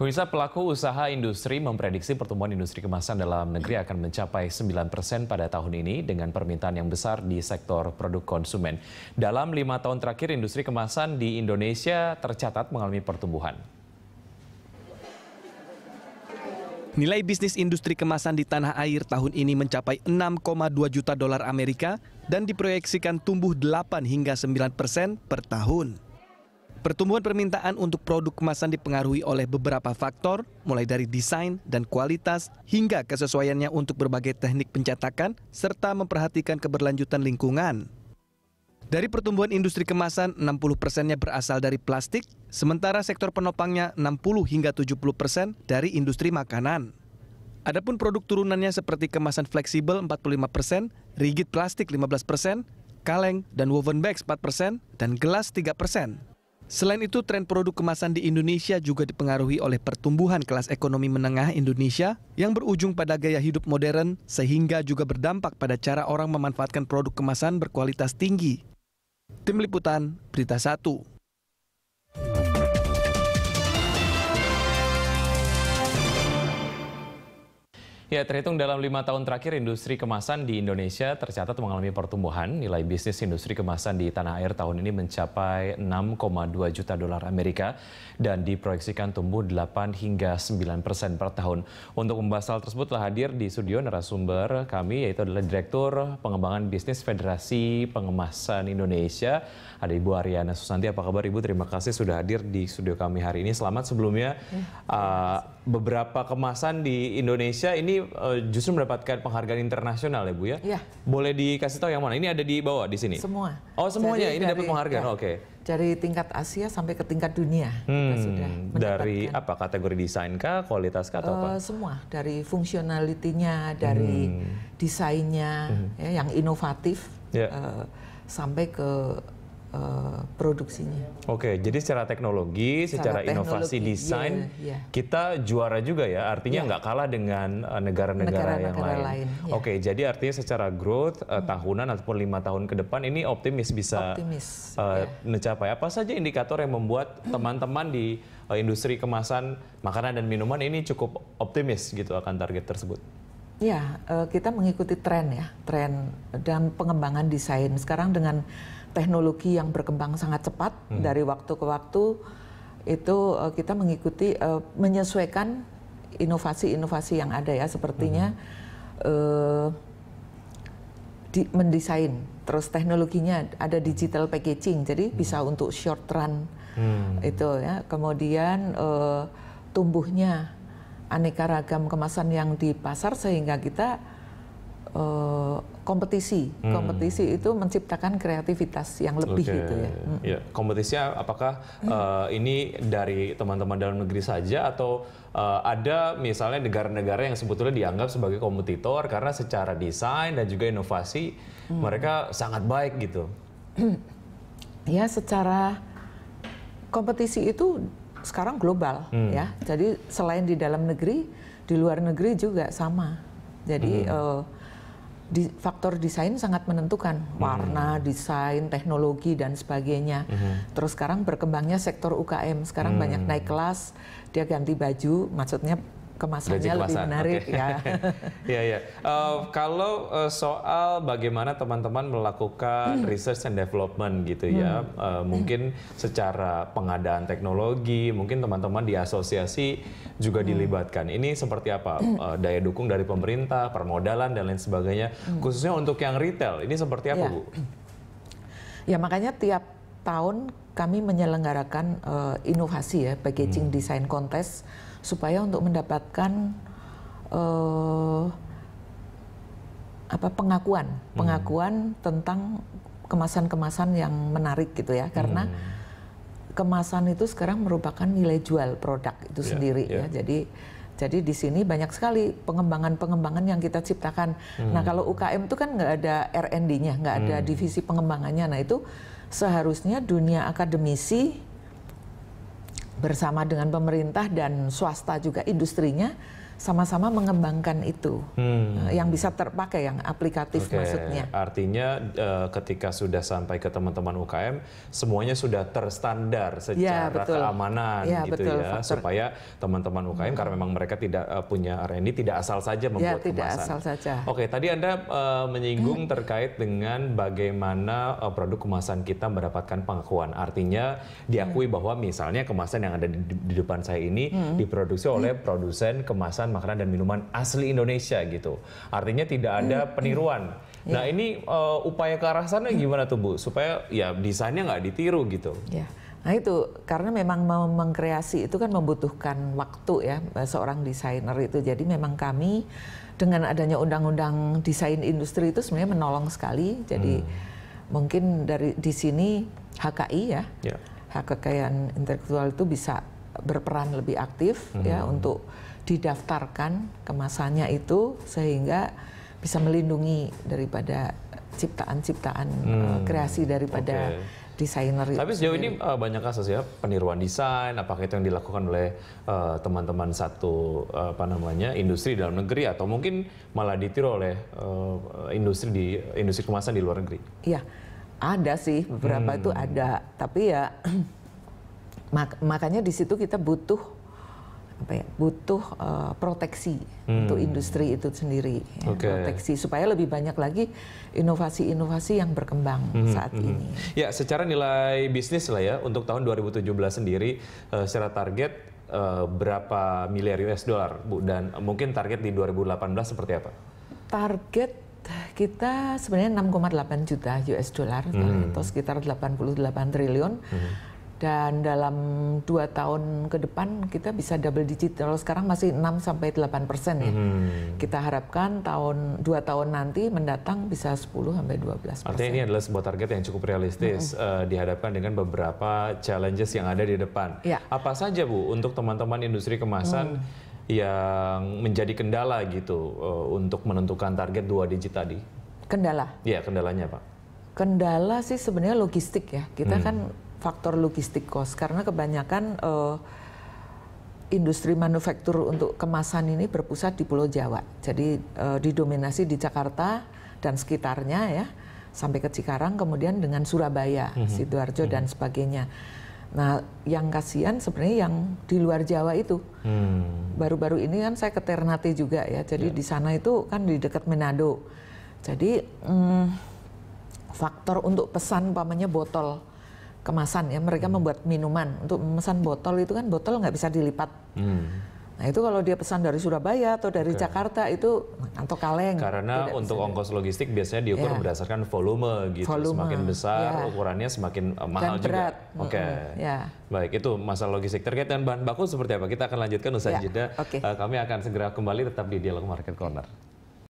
Pemirsa pelaku usaha industri memprediksi pertumbuhan industri kemasan dalam negeri akan mencapai 9 persen pada tahun ini dengan permintaan yang besar di sektor produk konsumen. Dalam lima tahun terakhir, industri kemasan di Indonesia tercatat mengalami pertumbuhan. Nilai bisnis industri kemasan di tanah air tahun ini mencapai 6,2 juta dolar Amerika dan diproyeksikan tumbuh 8 hingga 9 persen per tahun. Pertumbuhan permintaan untuk produk kemasan dipengaruhi oleh beberapa faktor, mulai dari desain dan kualitas, hingga kesesuaiannya untuk berbagai teknik pencetakan, serta memperhatikan keberlanjutan lingkungan. Dari pertumbuhan industri kemasan, 60 persennya berasal dari plastik, sementara sektor penopangnya 60 hingga 70 persen dari industri makanan. Adapun produk turunannya seperti kemasan fleksibel 45 persen, rigid plastik 15 persen, kaleng dan woven bag 4 persen, dan gelas 3 persen. Selain itu, tren produk kemasan di Indonesia juga dipengaruhi oleh pertumbuhan kelas ekonomi menengah Indonesia yang berujung pada gaya hidup modern, sehingga juga berdampak pada cara orang memanfaatkan produk kemasan berkualitas tinggi. Tim Liputan, Berita 1. Ya, terhitung dalam lima tahun terakhir, industri kemasan di Indonesia tercatat mengalami pertumbuhan. Nilai bisnis industri kemasan di tanah air tahun ini mencapai 6,2 juta dolar Amerika dan diproyeksikan tumbuh 8 hingga 9 persen per tahun. Untuk membahas hal tersebut telah hadir di studio narasumber kami, yaitu adalah Direktur Pengembangan Bisnis Federasi Pengemasan Indonesia. Ada Ibu Ariana Susanti, apa kabar Ibu? Terima kasih sudah hadir di studio kami hari ini. Selamat sebelumnya. Uh, beberapa kemasan di Indonesia ini uh, justru mendapatkan penghargaan internasional ya Bu ya? Iya. Boleh dikasih tahu yang mana? Ini ada di bawah di sini. Semua. Oh semuanya jadi, ini dari, dapat penghargaan. Ya, Oke. Okay. Dari tingkat Asia sampai ke tingkat dunia hmm, kita sudah Dari apa kategori desain kah, kualitas kah atau uh, apa? Eh, semua dari fungsionalitinya, dari hmm. desainnya hmm. Ya, yang inovatif yeah. Ya. uh, sampai ke Eh, produksinya. Oke, jadi secara teknologi, secara, secara teknologi, inovasi iya, desain, yeah, yeah. kita juara juga ya. Artinya iya. nggak kalah dengan eh, negara-negara yang negara lain. lain yeah. Oke, jadi artinya secara growth uh, tahunan ataupun lima tahun ke depan ini optimis bisa optimis, uh, yeah. mencapai apa saja indikator yang membuat teman-teman di uh, industri kemasan makanan dan minuman ini cukup optimis gitu akan target tersebut. Ya, kita mengikuti tren ya, tren dan pengembangan desain. Sekarang dengan teknologi yang berkembang sangat cepat hmm. dari waktu ke waktu itu uh, kita mengikuti uh, menyesuaikan inovasi-inovasi yang ada ya sepertinya hmm. uh, di, mendesain terus teknologinya ada digital packaging jadi hmm. bisa untuk short run hmm. itu ya kemudian uh, tumbuhnya aneka ragam kemasan yang di pasar sehingga kita Eh, kompetisi, hmm. kompetisi itu menciptakan kreativitas yang lebih okay. gitu ya. Hmm. ya. Kompetisinya apakah uh, ini dari teman-teman dalam negeri saja atau uh, ada misalnya negara-negara yang sebetulnya dianggap sebagai kompetitor karena secara desain dan juga inovasi hmm. mereka sangat baik gitu. ya secara kompetisi itu sekarang global hmm. ya. Jadi selain di dalam negeri, di luar negeri juga sama. Jadi hmm. uh, di, faktor desain sangat menentukan mm warna, desain, teknologi dan sebagainya. Hmm. Terus sekarang berkembangnya sektor UKM, sekarang hmm. banyak naik kelas, dia ganti baju, maksudnya kemasannya kemasan. lebih menarik okay. ya. ya ya. Uh, kalau uh, soal bagaimana teman-teman melakukan hmm. research and development gitu ya, hmm. ya, uh, mungkin secara pengadaan teknologi, mungkin teman-teman di asosiasi juga hmm. dilibatkan. Ini seperti apa uh, daya dukung dari pemerintah, permodalan dan lain sebagainya, hmm. khususnya untuk yang retail. Ini seperti apa ya. bu? Ya makanya tiap tahun kami menyelenggarakan uh, inovasi ya packaging hmm. design contest supaya untuk mendapatkan uh, apa pengakuan hmm. pengakuan hmm. tentang kemasan-kemasan yang menarik gitu ya karena hmm. kemasan itu sekarang merupakan nilai jual produk itu yeah, sendiri yeah. ya jadi jadi di sini banyak sekali pengembangan-pengembangan yang kita ciptakan. Hmm. Nah kalau UKM itu kan nggak ada R&D-nya, nggak ada hmm. divisi pengembangannya. Nah itu seharusnya dunia akademisi bersama dengan pemerintah dan swasta juga industrinya sama-sama mengembangkan itu hmm. Eh, yang bisa terpakai yang aplikatif okay. maksudnya. Artinya uh, ketika sudah sampai ke teman-teman UKM semuanya sudah terstandar ya, secara ya, betul. keamanan ya, gitu betul, ya faktor. supaya teman-teman UKM hmm. karena memang mereka tidak uh, punya R&D tidak asal saja ya, membuat ya, tidak kemasan. asal saja. Oke, tadi Anda uh, menyinggung hmm. terkait dengan bagaimana uh, produk kemasan kita mendapatkan pengakuan. Artinya diakui hmm. bahwa misalnya kemasan yang ada di, di depan saya ini hmm. diproduksi oleh hmm. produsen kemasan makanan dan minuman asli Indonesia gitu. Artinya tidak ada peniruan. Iya. Nah ini uh, upaya ke arah sana gimana tuh Bu? Supaya ya desainnya nggak ditiru gitu. Yeah. Nah itu karena memang mengkreasi itu kan membutuhkan waktu ya eh, seorang desainer itu. Jadi memang kami dengan adanya undang-undang desain industri itu sebenarnya menolong sekali. Jadi hmm. mungkin dari di sini HKI ya, yeah. hak kekayaan intelektual itu bisa berperan lebih aktif hmm. ya untuk didaftarkan kemasannya itu sehingga bisa melindungi daripada ciptaan-ciptaan eh, hmm. kreasi daripada okay desainer Tapi sejauh ini uh, banyak kasus ya peniruan desain, apakah itu yang dilakukan oleh eh, teman-teman uh, satu uh, apa namanya industri dalam negeri atau mungkin malah ditiru oleh uh, industri di industri kemasan di luar negeri? Iya, ada sih beberapa hmm. itu ada, tapi ya mak makanya di situ kita butuh apa ya butuh uh, proteksi hmm. untuk industri itu sendiri ya, okay. proteksi supaya lebih banyak lagi inovasi-inovasi yang berkembang hmm, hmm. saat hmm. ini. Ya secara nilai bisnis lah ya untuk tahun 2017 sendiri uh, secara target uh, berapa miliar US dollar Bu dan mungkin target di 2018 seperti apa? Target kita sebenarnya 6,8 juta US dollar hmm. atau sekitar 88 triliun. Hmm dan dalam dua tahun ke depan kita bisa double digit. Kalau sekarang masih 6 sampai 8 persen ya. Hmm. Kita harapkan tahun dua tahun nanti mendatang bisa 10 sampai 12 persen. Artinya ini adalah sebuah target yang cukup realistis hmm. uh, dihadapkan dengan beberapa challenges yang ada di depan. Ya. Apa saja Bu untuk teman-teman industri kemasan hmm. yang menjadi kendala gitu uh, untuk menentukan target dua digit tadi? Kendala? Iya kendalanya Pak. Kendala sih sebenarnya logistik ya. Kita hmm. kan faktor logistik cost karena kebanyakan uh, industri manufaktur untuk kemasan ini berpusat di Pulau Jawa. Jadi uh, didominasi di Jakarta dan sekitarnya ya sampai ke Cikarang kemudian dengan Surabaya, mm -hmm. Sidoarjo mm -hmm. dan mhm. sebagainya. Nah, yang kasihan sebenarnya yang di luar Jawa itu. Hmm. Baru-baru ini kan saya ke Ternate juga ya. Jadi yeah. di sana itu kan di dekat Manado. Jadi hmm, faktor untuk pesan pamannya botol kemasan ya mereka hmm. membuat minuman untuk memesan botol itu kan botol nggak bisa dilipat hmm. Nah itu kalau dia pesan dari Surabaya atau dari okay. Jakarta itu atau kaleng. Karena untuk ongkos logistik biasanya diukur ya. berdasarkan volume gitu. Volume. Semakin besar ya. ukurannya semakin uh, mahal Dan juga. Oke. Okay. Ya. Baik, itu masalah logistik terkait dengan bahan baku seperti apa? Kita akan lanjutkan usai ya. jeda. Okay. Uh, eh, kami akan segera kembali tetap di Dialog Market Corner.